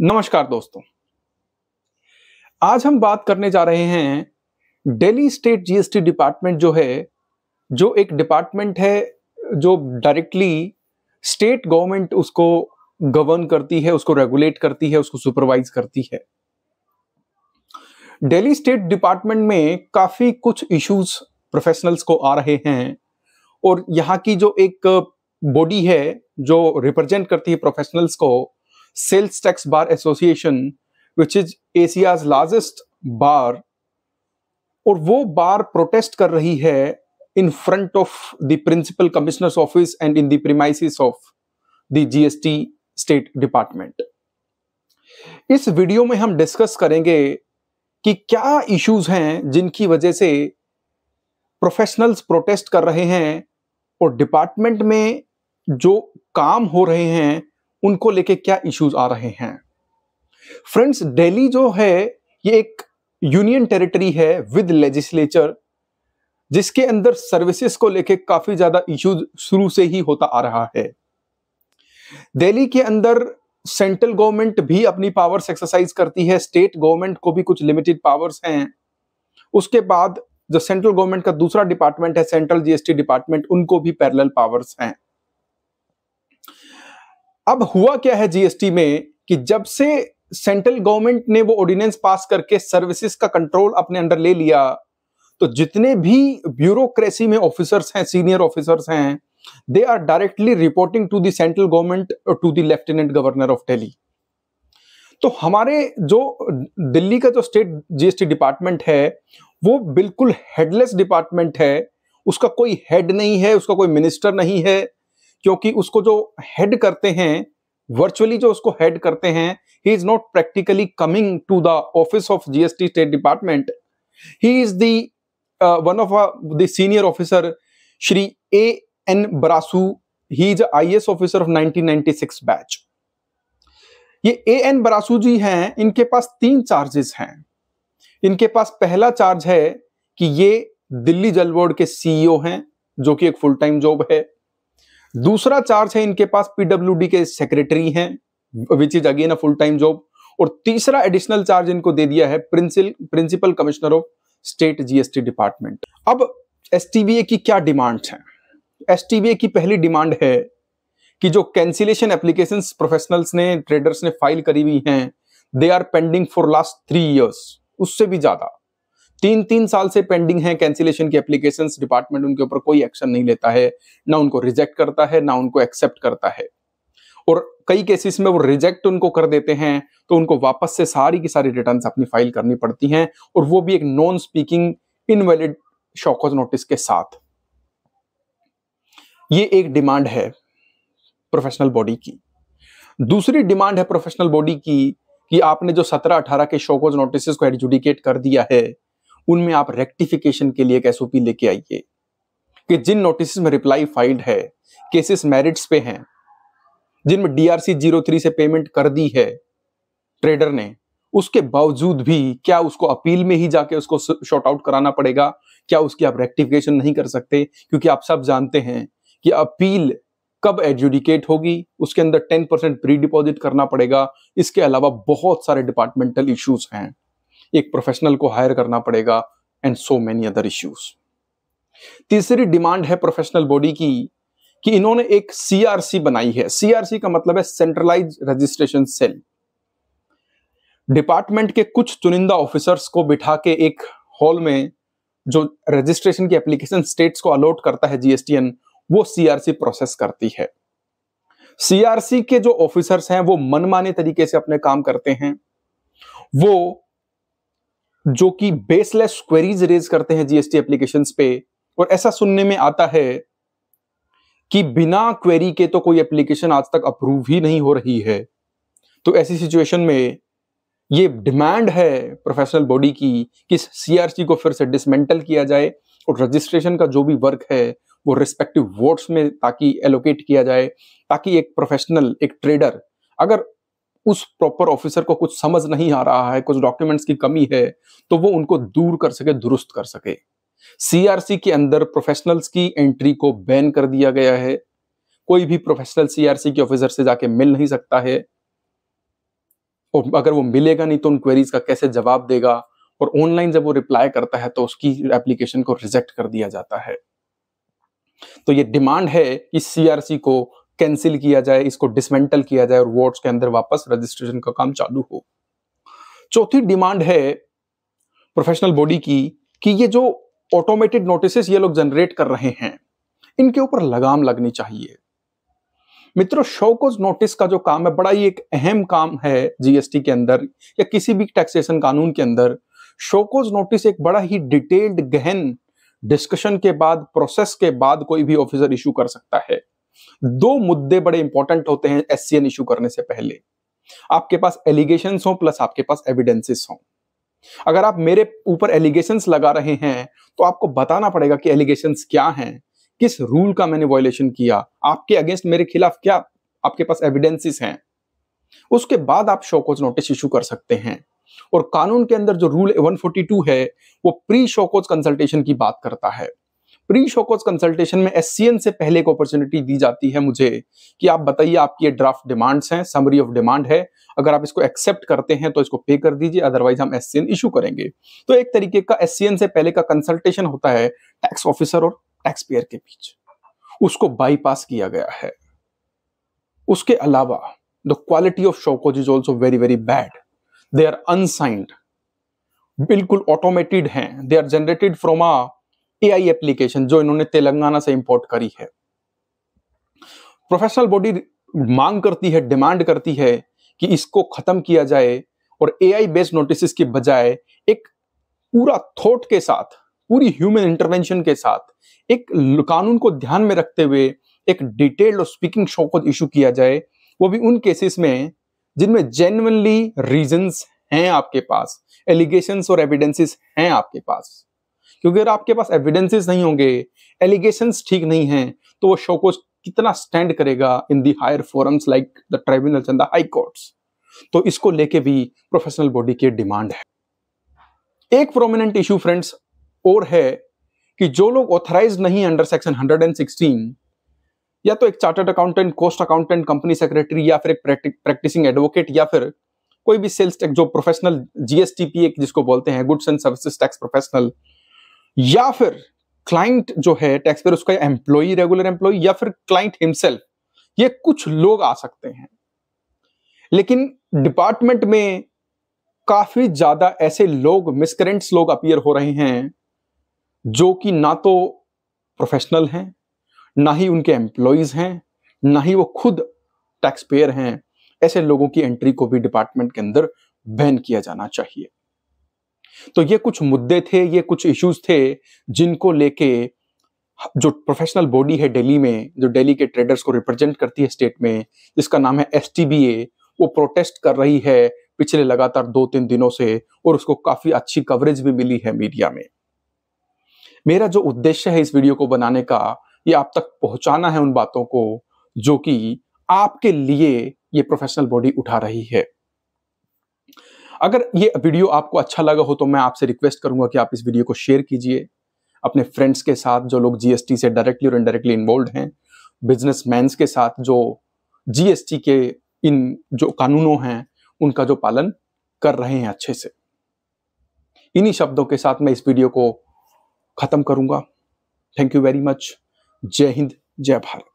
नमस्कार दोस्तों आज हम बात करने जा रहे हैं दिल्ली स्टेट जीएसटी डिपार्टमेंट जो है जो एक डिपार्टमेंट है जो डायरेक्टली स्टेट गवर्नमेंट उसको गवर्न करती है उसको रेगुलेट करती है उसको सुपरवाइज करती है दिल्ली स्टेट डिपार्टमेंट में काफी कुछ इश्यूज प्रोफेशनल्स को आ रहे हैं और यहाँ की जो एक बॉडी है जो रिप्रेजेंट करती है प्रोफेशनल्स को Sales Tax Bar Association, which is Asia's largest bar, और वो बार प्रोटेस्ट कर रही है in front of the principal commissioner's office and in the of the GST state department इस वीडियो में हम डिस्कस करेंगे कि क्या इश्यूज हैं जिनकी वजह से प्रोफेशनल्स प्रोटेस्ट कर रहे हैं और डिपार्टमेंट में जो काम हो रहे हैं उनको लेके क्या इश्यूज आ रहे हैं फ्रेंड्स दिल्ली जो है ये एक यूनियन टेरिटरी है विद लेजिस्लेचर जिसके अंदर सर्विसेज को लेके काफी ज्यादा इश्यूज शुरू से ही होता आ रहा है दिल्ली के अंदर सेंट्रल गवर्नमेंट भी अपनी पावर्स एक्सरसाइज करती है स्टेट गवर्नमेंट को भी कुछ लिमिटेड पावर्स हैं उसके बाद जो सेंट्रल गवर्नमेंट का दूसरा डिपार्टमेंट है सेंट्रल जीएसटी डिपार्टमेंट उनको भी पैरेलल पावर्स हैं अब हुआ क्या है जीएसटी में कि जब से सेंट्रल गवर्नमेंट ने वो ऑर्डिनेंस पास करके सर्विसेज का कंट्रोल अपने अंडर ले लिया तो जितने भी ब्यूरोक्रेसी में ऑफिसर्स हैं सीनियर ऑफिसर्स हैं they are directly reporting to देंट्रल central government to the lieutenant governor of Delhi तो हमारे जो दिल्ली का जो स्टेट जीएसटी डिपार्टमेंट है वो बिल्कुल हेडलेस डिपार्टमेंट है उसका कोई हेड नहीं है उसका कोई मिनिस्टर नहीं है क्योंकि उसको जो हेड करते हैं वर्चुअली जो उसको हेड करते हैं he is not practically coming to the office of GST state department he is the one of the senior officer Shri A N Barasu he is I officer of 1996 batch ये A N बरासू जी हैं इनके पास तीन charges हैं इनके पास पहला charge है कि ये दिल्ली जल बोर्ड के सीईओ e हैं जो कि एक फुल टाइम जॉब है दूसरा चार्ज है इनके पास पीडब्ल्यू के सेक्रेटरी हैं which is again a full time job और तीसरा एडिशनल चार्ज इनको दे दिया है प्रिंसिल principal commissioner of state GST department अब एस की क्या डिमांड्स हैं एस की पहली डिमांड है कि जो कैंसिलेशन एप्लीकेशन प्रोफेशनल्स ने ट्रेडर्स ने फाइल करी हुई हैं they are pending for last three years उससे भी ज्यादा तीन तीन साल से पेंडिंग है कैंसिलेशन की एप्लीकेशन डिपार्टमेंट उनके ऊपर कोई एक्शन नहीं लेता है ना उनको रिजेक्ट करता है ना उनको एक्सेप्ट करता है और कई केसेस में वो रिजेक्ट उनको कर देते हैं तो उनको वापस से सारी की सारी रिटर्न अपनी फाइल करनी पड़ती हैं और वो भी एक non speaking invalid show cause notice के साथ ये एक डिमांड है प्रोफेशनल बॉडी की दूसरी डिमांड है प्रोफेशनल बॉडी की कि आपने जो 17-18 के शोकोज नोटिस को एडजुडिकेट कर दिया है उनमें आप रेक्टिफिकेशन के लिए एक एसओपी लेके आइए कि जिन नोटिस में रिप्लाई फाइल्ड है केसेस मेरिट्स पे हैं जिनमें डीआरसी जीरो थ्री से पेमेंट कर दी है ट्रेडर ने उसके बावजूद भी क्या उसको अपील में ही जाके उसको शॉर्ट आउट कराना पड़ेगा क्या उसकी आप रेक्टिफिकेशन नहीं कर सकते क्योंकि आप सब जानते हैं कि अपील कब एडजुडिकेट होगी उसके अंदर टेन परसेंट प्री डिपॉजिट करना पड़ेगा इसके अलावा बहुत सारे डिपार्टमेंटल इश्यूज हैं एक प्रोफेशनल को हायर करना पड़ेगा and so many other issues तीसरी डिमांड है प्रोफेशनल बॉडी की कि इन्होंने एक सीआरसी बनाई है सीआरसी का मतलब है सेंट्रलाइज रजिस्ट्रेशन सेल डिपार्टमेंट के कुछ चुनिंदा ऑफिसर्स को बिठा के एक हॉल में जो रजिस्ट्रेशन की एप्लीकेशन स्टेट्स को अलॉट करता है जीएसटीएन वो सीआरसी प्रोसेस करती है सीआरसी के जो ऑफिसर्स हैं वो मनमाने तरीके से अपने काम करते हैं वो जो कि बेसलेस क्वेरीज रेज करते हैं जीएसटी एप्लीकेशन पे और ऐसा सुनने में आता है कि बिना क्वेरी के तो कोई एप्लीकेशन आज तक अप्रूव ही नहीं हो रही है तो ऐसी सिचुएशन में ये डिमांड है प्रोफेशनल बॉडी की कि सीआरसी को फिर से डिसमेंटल किया जाए और रजिस्ट्रेशन का जो भी वर्क है वो रिस्पेक्टिव वोट्स में ताकि एलोकेट किया जाए ताकि एक प्रोफेशनल एक ट्रेडर अगर उस प्रॉपर ऑफिसर को कुछ समझ नहीं आ रहा है कुछ डॉक्यूमेंट्स की कमी है तो वो उनको दूर कर सके दुरुस्त कर सके सीआरसी के अंदर प्रोफेशनल्स की एंट्री को बैन कर दिया गया है कोई भी प्रोफेशनल सीआरसी के ऑफिसर से जाके मिल नहीं सकता है और अगर वो मिलेगा नहीं तो उन क्वेरीज का कैसे जवाब देगा और ऑनलाइन जब वो रिप्लाई करता है तो उसकी एप्लीकेशन को रिजेक्ट कर दिया जाता है तो ये डिमांड है कि सीआरसी को कैंसिल किया जाए इसको डिसमेंटल किया जाए और वार्ड्स के अंदर वापस रजिस्ट्रेशन का काम चालू हो चौथी डिमांड है प्रोफेशनल बॉडी की कि ये जो ऑटोमेटेड नोटिस ये लोग जनरेट कर रहे हैं इनके ऊपर लगाम लगनी चाहिए मित्रों शोकोज नोटिस का जो काम है बड़ा ही एक अहम काम है जीएसटी के अंदर या किसी भी टैक्सेशन कानून के अंदर शोकोज नोटिस एक बड़ा ही डिटेल्ड गहन डिस्कशन के बाद प्रोसेस के बाद कोई भी ऑफिसर इशू कर सकता है दो मुद्दे बड़े इंपॉर्टेंट होते हैं एस इशू करने से पहले आपके पास एलिगेशन हो प्लस आपके पास एविडेंसेस हो अगर आप मेरे ऊपर एलिगेशन लगा रहे हैं तो आपको बताना पड़ेगा कि एलिगेशन क्या हैं किस रूल का मैंने वॉयलेशन किया आपके अगेंस्ट मेरे खिलाफ क्या आपके पास एविडेंसेस हैं उसके बाद आप शोकोज नोटिस इशू कर सकते हैं और कानून के अंदर जो रूल 142 है वो प्री शोकोज कंसल्टेशन की बात करता है प्री शो कोच कंसल्टेशन में एस से पहले एक अपॉर्चुनिटी दी जाती है मुझे कि आप बताइए आपकी ये ड्राफ्ट डिमांड्स हैं समरी ऑफ डिमांड है अगर आप इसको एक्सेप्ट करते हैं तो इसको पे कर दीजिए अदरवाइज हम एस इशू करेंगे तो एक तरीके का एस से पहले का कंसल्टेशन होता है टैक्स ऑफिसर और टैक्स पेयर के बीच उसको बाईपास किया गया है उसके अलावा the quality of show cause is also very very bad they are unsigned बिल्कुल ऑटोमेटेड हैं they are generated from a AI application जो इन्होंने तेलंगाना से इंपोर्ट करी है प्रोफेशनल बॉडी मांग करती है डिमांड करती है कि इसको खत्म किया जाए और एआई बेस्ड नोटिस के बजाय एक पूरा थॉट के साथ पूरी ह्यूमन इंटरवेंशन के साथ एक कानून को ध्यान में रखते हुए एक डिटेल्ड और स्पीकिंग शो को इशू किया जाए वो भी उन केसेस में जिनमें जेनुअनली रीजंस हैं आपके पास एलिगेशंस और एविडेंसेस हैं आपके पास क्योंकि अगर आपके पास एविडेंसेस नहीं होंगे एलिगेशन ठीक नहीं है तो वो शो को कितना स्टैंड करेगा in the higher forums like the tribunal and the high courts तो इसको लेके भी प्रोफेशनल बॉडी की डिमांड है एक प्रोमिनेंट इशू फ्रेंड्स और है कि जो लोग ऑथराइज नहीं अंडर सेक्शन 116 या तो एक chartered accountant cost accountant company secretary या फिर एक प्रैक्टिसिंग एडवोकेट या फिर कोई भी सेल्स टैक्स जो प्रोफेशनल जीएसटीपी जिसको बोलते हैं goods and services tax professional या फिर क्लाइंट जो है टैक्स पेयर उसका एम्प्लॉय रेगुलर एम्प्लॉय या फिर क्लाइंट हिमसेल्फ ये कुछ लोग आ सकते हैं लेकिन डिपार्टमेंट में काफी ज्यादा ऐसे लोग मिसकरेंट्स लोग अपीयर हो रहे हैं जो कि ना तो प्रोफेशनल हैं ना ही उनके एम्प्लॉयज हैं ना ही वो खुद टैक्स पेयर हैं ऐसे लोगों की एंट्री को भी डिपार्टमेंट के अंदर बैन किया जाना चाहिए तो ये कुछ मुद्दे थे ये कुछ इश्यूज थे जिनको लेके जो प्रोफेशनल बॉडी है दिल्ली में जो दिल्ली के ट्रेडर्स को रिप्रेजेंट करती है स्टेट में जिसका नाम है एस वो प्रोटेस्ट कर रही है पिछले लगातार दो तीन दिनों से और उसको काफी अच्छी कवरेज भी मिली है मीडिया में मेरा जो उद्देश्य है इस वीडियो को बनाने का ये आप तक पहुंचाना है उन बातों को जो कि आपके लिए ये प्रोफेशनल बॉडी उठा रही है अगर ये वीडियो आपको अच्छा लगा हो तो मैं आपसे रिक्वेस्ट करूंगा कि आप इस वीडियो को शेयर कीजिए अपने फ्रेंड्स के साथ जो लोग जीएसटी से डायरेक्टली और इनडायरेक्टली इन्वॉल्व हैं मैंस के साथ जो जीएसटी के इन जो कानूनों हैं उनका जो पालन कर रहे हैं अच्छे से इन्हीं शब्दों के साथ मैं इस वीडियो को खत्म करूंगा थैंक यू वेरी मच जय हिंद जय भारत